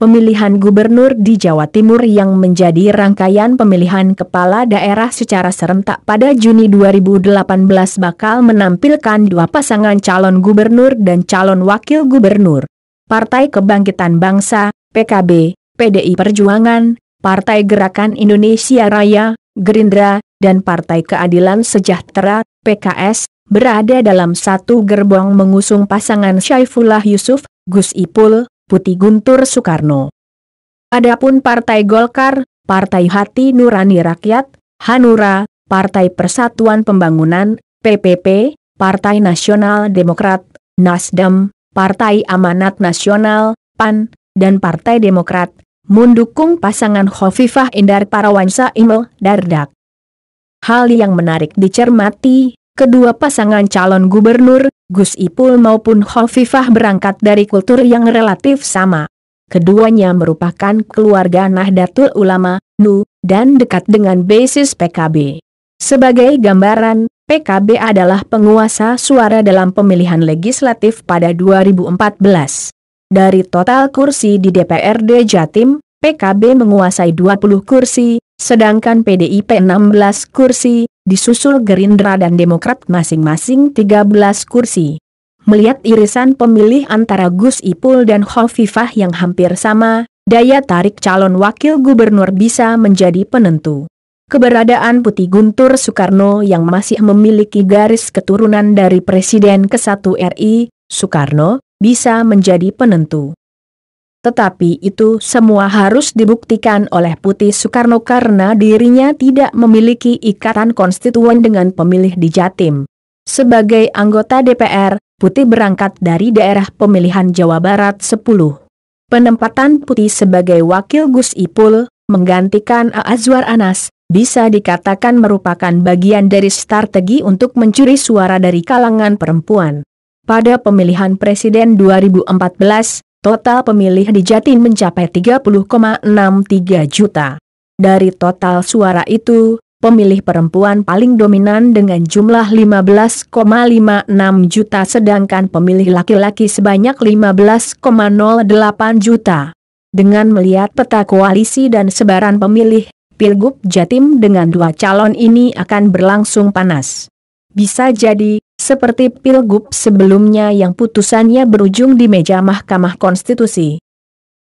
Pemilihan gubernur di Jawa Timur yang menjadi rangkaian pemilihan kepala daerah secara serentak pada Juni 2018 bakal menampilkan dua pasangan calon gubernur dan calon wakil gubernur. Partai Kebangkitan Bangsa, PKB, PDI Perjuangan, Partai Gerakan Indonesia Raya, Gerindra, dan Partai Keadilan Sejahtera, PKS, berada dalam satu gerbong mengusung pasangan Syaifullah Yusuf, Gus Ipul, Putih Guntur Soekarno. Adapun Partai Golkar, Partai Hati Nurani Rakyat, Hanura, Partai Persatuan Pembangunan, PPP, Partai Nasional Demokrat, Nasdem, Partai Amanat Nasional, PAN, dan Partai Demokrat, mendukung pasangan Hovifah Indar Parawansa Imel Dardak. Hal yang menarik dicermati, kedua pasangan calon gubernur, Gus Ipul maupun Hovifah berangkat dari kultur yang relatif sama. Keduanya merupakan keluarga Nahdlatul Ulama, NU, dan dekat dengan basis PKB. Sebagai gambaran, PKB adalah penguasa suara dalam pemilihan legislatif pada 2014. Dari total kursi di DPRD Jatim, PKB menguasai 20 kursi, sedangkan PDIP 16 kursi, disusul Gerindra dan Demokrat masing-masing 13 kursi. Melihat irisan pemilih antara Gus Ipul dan Hovifah yang hampir sama, daya tarik calon wakil gubernur bisa menjadi penentu. Keberadaan Putih Guntur Soekarno yang masih memiliki garis keturunan dari Presiden ke-1 RI, Soekarno, bisa menjadi penentu. Tetapi itu semua harus dibuktikan oleh Putih Soekarno karena dirinya tidak memiliki ikatan konstituen dengan pemilih di Jatim. Sebagai anggota DPR, Putih berangkat dari daerah pemilihan Jawa Barat 10. Penempatan Putih sebagai wakil Gus Ipul, menggantikan Azwar Anas, bisa dikatakan merupakan bagian dari strategi untuk mencuri suara dari kalangan perempuan. Pada pemilihan presiden 2014, Total pemilih di Jatim mencapai 30,63 juta. Dari total suara itu, pemilih perempuan paling dominan dengan jumlah 15,56 juta sedangkan pemilih laki-laki sebanyak 15,08 juta. Dengan melihat peta koalisi dan sebaran pemilih, Pilgub Jatim dengan dua calon ini akan berlangsung panas. Bisa jadi, seperti Pilgub sebelumnya yang putusannya berujung di meja Mahkamah Konstitusi.